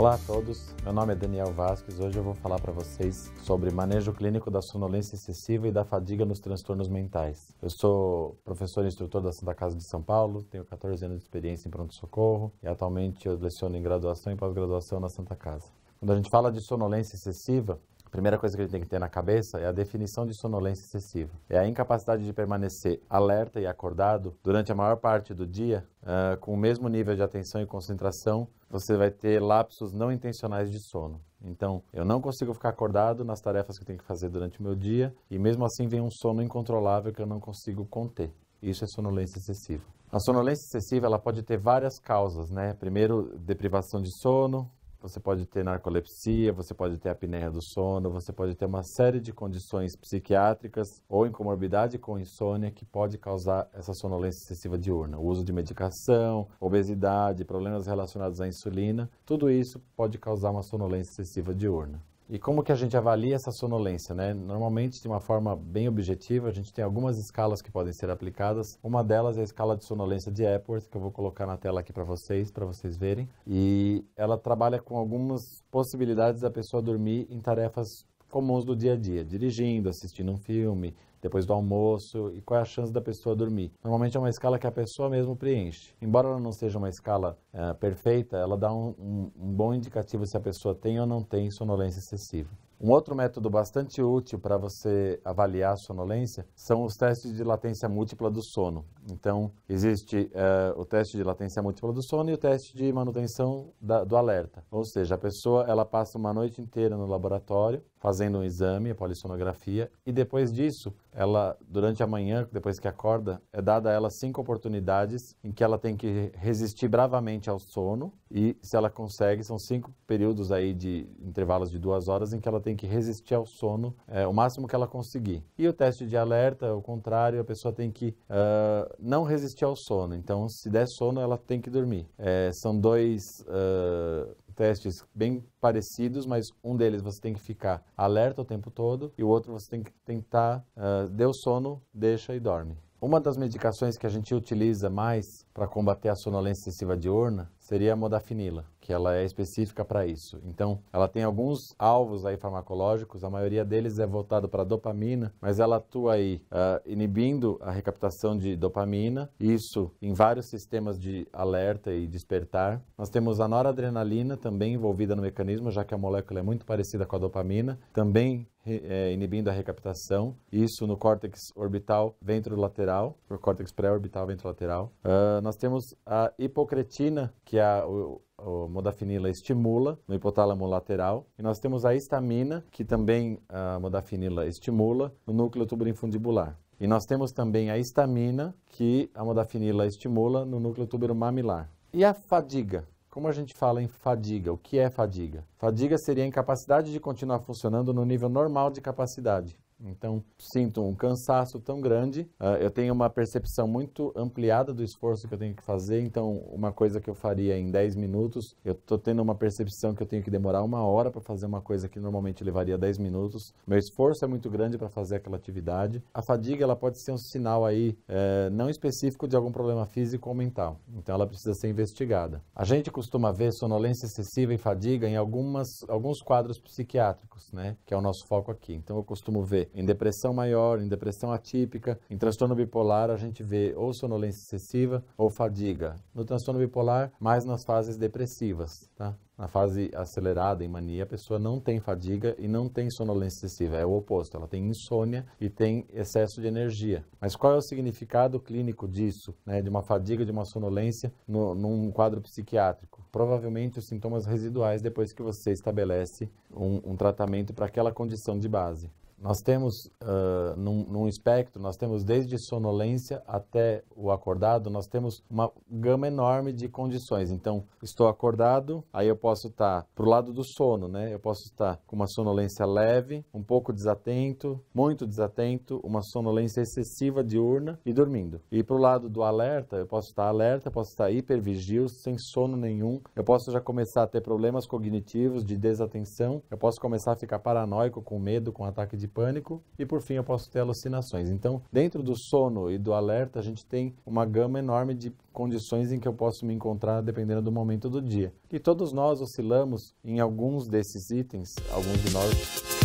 Olá a todos, meu nome é Daniel Vasquez. Hoje eu vou falar para vocês sobre manejo clínico da sonolência excessiva e da fadiga nos transtornos mentais. Eu sou professor e instrutor da Santa Casa de São Paulo, tenho 14 anos de experiência em pronto-socorro e atualmente eu leciono em graduação e pós-graduação na Santa Casa. Quando a gente fala de sonolência excessiva, a primeira coisa que a gente tem que ter na cabeça é a definição de sonolência excessiva. É a incapacidade de permanecer alerta e acordado durante a maior parte do dia, uh, com o mesmo nível de atenção e concentração, você vai ter lapsos não intencionais de sono. Então, eu não consigo ficar acordado nas tarefas que eu tenho que fazer durante o meu dia, e mesmo assim vem um sono incontrolável que eu não consigo conter. Isso é sonolência excessiva. A sonolência excessiva ela pode ter várias causas, né? Primeiro, deprivação de sono, você pode ter narcolepsia, você pode ter apneia do sono, você pode ter uma série de condições psiquiátricas ou incomorbidade comorbidade com insônia que pode causar essa sonolência excessiva diurna. O uso de medicação, obesidade, problemas relacionados à insulina, tudo isso pode causar uma sonolência excessiva diurna. E como que a gente avalia essa sonolência, né? Normalmente, de uma forma bem objetiva, a gente tem algumas escalas que podem ser aplicadas. Uma delas é a escala de sonolência de Epworth, que eu vou colocar na tela aqui para vocês, para vocês verem. E ela trabalha com algumas possibilidades da pessoa dormir em tarefas comuns do dia a dia, dirigindo, assistindo um filme, depois do almoço e qual é a chance da pessoa dormir. Normalmente é uma escala que a pessoa mesmo preenche. Embora ela não seja uma escala eh, perfeita, ela dá um, um, um bom indicativo se a pessoa tem ou não tem sonolência excessiva. Um outro método bastante útil para você avaliar a sonolência são os testes de latência múltipla do sono. Então, existe uh, o teste de latência múltipla do sono e o teste de manutenção da, do alerta. Ou seja, a pessoa ela passa uma noite inteira no laboratório fazendo um exame, a polissonografia, e depois disso, ela durante a manhã, depois que acorda, é dada a ela cinco oportunidades em que ela tem que resistir bravamente ao sono e se ela consegue, são cinco períodos aí de intervalos de duas horas em que ela tem tem que resistir ao sono é, o máximo que ela conseguir. E o teste de alerta, o contrário, a pessoa tem que uh, não resistir ao sono. Então, se der sono, ela tem que dormir. É, são dois uh, testes bem parecidos, mas um deles você tem que ficar alerta o tempo todo e o outro você tem que tentar, uh, ah, deu sono, deixa e dorme. Uma das medicações que a gente utiliza mais para combater a sonolência excessiva diurna seria a modafinila que ela é específica para isso. Então, ela tem alguns alvos aí farmacológicos, a maioria deles é voltado para dopamina, mas ela atua aí uh, inibindo a recaptação de dopamina, isso em vários sistemas de alerta e despertar. Nós temos a noradrenalina também envolvida no mecanismo, já que a molécula é muito parecida com a dopamina, também é, inibindo a recaptação, isso no córtex orbital ventrolateral, no córtex pré-orbital ventrolateral. Uh, nós temos a hipocretina, que é a, o, o modafinila estimula no hipotálamo lateral. E nós temos a histamina, que também a modafinila estimula no núcleo tuburoinfundibular. E nós temos também a histamina, que a modafinila estimula no núcleo tuberomamilar. E a fadiga? Como a gente fala em fadiga? O que é fadiga? Fadiga seria a incapacidade de continuar funcionando no nível normal de capacidade. Então, sinto um cansaço tão grande, uh, eu tenho uma percepção muito ampliada do esforço que eu tenho que fazer, então uma coisa que eu faria em 10 minutos, eu estou tendo uma percepção que eu tenho que demorar uma hora para fazer uma coisa que normalmente levaria 10 minutos. Meu esforço é muito grande para fazer aquela atividade. A fadiga ela pode ser um sinal aí eh, não específico de algum problema físico ou mental, então ela precisa ser investigada. A gente costuma ver sonolência excessiva e fadiga em algumas, alguns quadros psiquiátricos, né, que é o nosso foco aqui. Então eu costumo ver em depressão maior, em depressão atípica, em transtorno bipolar, a gente vê ou sonolência excessiva ou fadiga. No transtorno bipolar, mais nas fases depressivas, tá? na fase acelerada, em mania, a pessoa não tem fadiga e não tem sonolência excessiva. É o oposto, ela tem insônia e tem excesso de energia. Mas qual é o significado clínico disso, né? de uma fadiga, de uma sonolência no, num quadro psiquiátrico? Provavelmente os sintomas residuais depois que você estabelece um, um tratamento para aquela condição de base. Nós temos, uh, num, num, espectro, nós temos desde sonolência até o acordado, nós temos uma gama enorme de condições. Então, estou acordado, aí eu posso estar tá para o lado do sono, né? Eu posso estar tá com uma sonolência leve, um pouco desatento, muito desatento, uma sonolência excessiva diurna e dormindo. E para o lado do alerta, eu posso estar tá alerta, posso estar hipervigil, sem sono nenhum, eu posso já começar a ter problemas cognitivos, de desatenção, eu posso começar a ficar paranoico, com medo, com ataque de pânico e, por fim, eu posso ter alucinações. Então, dentro do sono e do alerta, a gente tem uma gama enorme de condições em que eu posso me encontrar dependendo do momento do dia. E todos nós oscilamos em alguns desses itens, alguns de nós.